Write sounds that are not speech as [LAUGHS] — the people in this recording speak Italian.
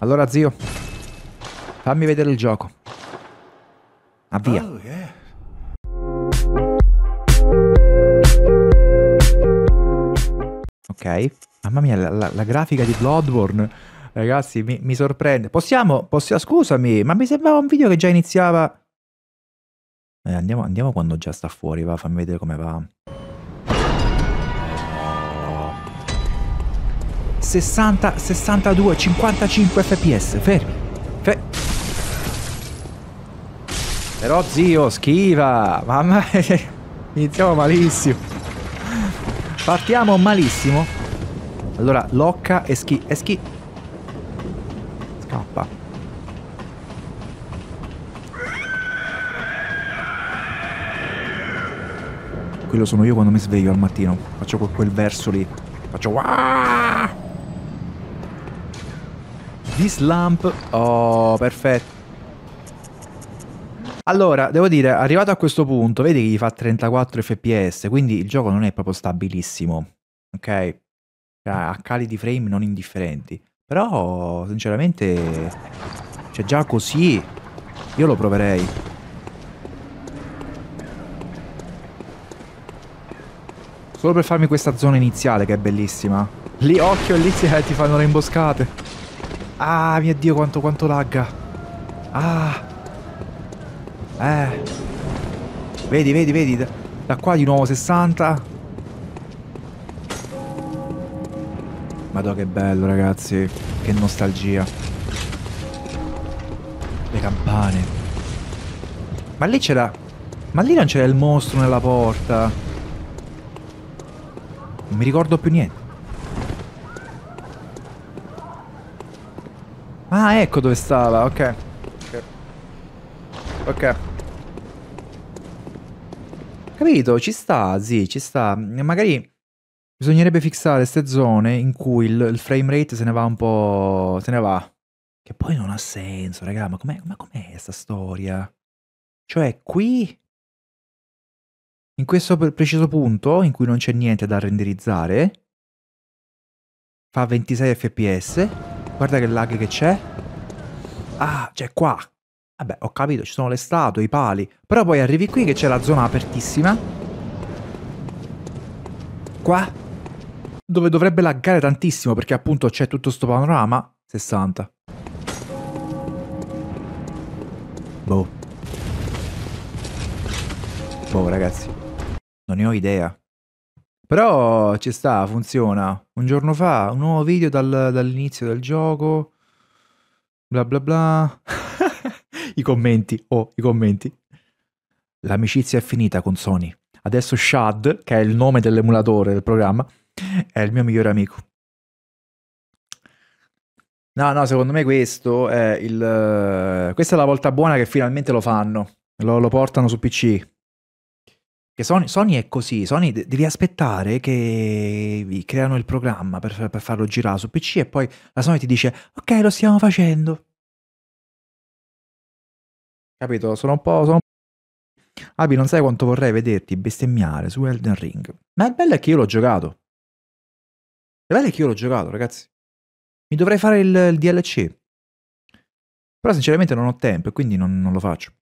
Allora, zio, fammi vedere il gioco. Avvia. Oh, yeah. Ok. Mamma mia, la, la, la, grafica di Bloodborne, ragazzi, mi, mi sorprende. Possiamo, possiamo, ah, scusami, ma mi sembrava un video che già iniziava... Eh, andiamo, andiamo quando già sta fuori, va, fammi vedere come va. 60, 62, 55 fps, fermi. Fe Però zio, schiva, mamma [LAUGHS] mia, iniziamo malissimo. Partiamo malissimo. Allora, locca e schi, e schi. Scappa. Quello sono io quando mi sveglio al mattino. Faccio quel verso lì. Faccio... Wah! Di slump. Oh, perfetto. Allora, devo dire, arrivato a questo punto, vedi che gli fa 34 fps, quindi il gioco non è proprio stabilissimo. Ok? Cioè, a cali di frame non indifferenti. Però, sinceramente, cioè già così, io lo proverei. Solo per farmi questa zona iniziale che è bellissima. Lì, occhio, lì ti eh, fanno le imboscate. Ah, mio Dio, quanto, quanto lagga. Ah. Eh. Vedi, vedi, vedi. Da, da qua di nuovo 60. Madonna, che bello, ragazzi. Che nostalgia. Le campane. Ma lì c'era... Ma lì non c'era il mostro nella porta. Non mi ricordo più niente. Ah, ecco dove stava, ok. Ok. okay. Capito, ci sta, sì, ci sta. Magari bisognerebbe fissare queste zone in cui il, il frame rate se ne va un po'... se ne va. Che poi non ha senso, raga, ma com'è, com questa storia? Cioè, qui, in questo preciso punto, in cui non c'è niente da renderizzare, fa 26 fps, Guarda che lag che c'è. Ah, c'è qua. Vabbè, ho capito, ci sono le statue, i pali. Però poi arrivi qui che c'è la zona apertissima. Qua. Dove dovrebbe laggare tantissimo perché appunto c'è tutto sto panorama. 60. Boh. Boh, ragazzi. Non ne ho idea. Però ci sta, funziona. Un giorno fa, un nuovo video dal, dall'inizio del gioco. Bla bla bla. [LAUGHS] I commenti, oh, i commenti. L'amicizia è finita con Sony. Adesso Shad, che è il nome dell'emulatore del programma, è il mio migliore amico. No, no, secondo me questo è il... Questa è la volta buona che finalmente lo fanno. Lo, lo portano su PC. Che Sony, Sony, è così, Sony de- devi aspettare che vi creano il programma per, per, farlo girare su PC e poi la Sony ti dice ok lo stiamo facendo. Capito? Sono un po'... Sono... Abi, non sai quanto vorrei vederti bestemmiare su Elden Ring. Ma il bello è che io l'ho giocato. Il bello è che io l'ho giocato, ragazzi. Mi dovrei fare il, il DLC. Però sinceramente non ho tempo e quindi non, non lo faccio.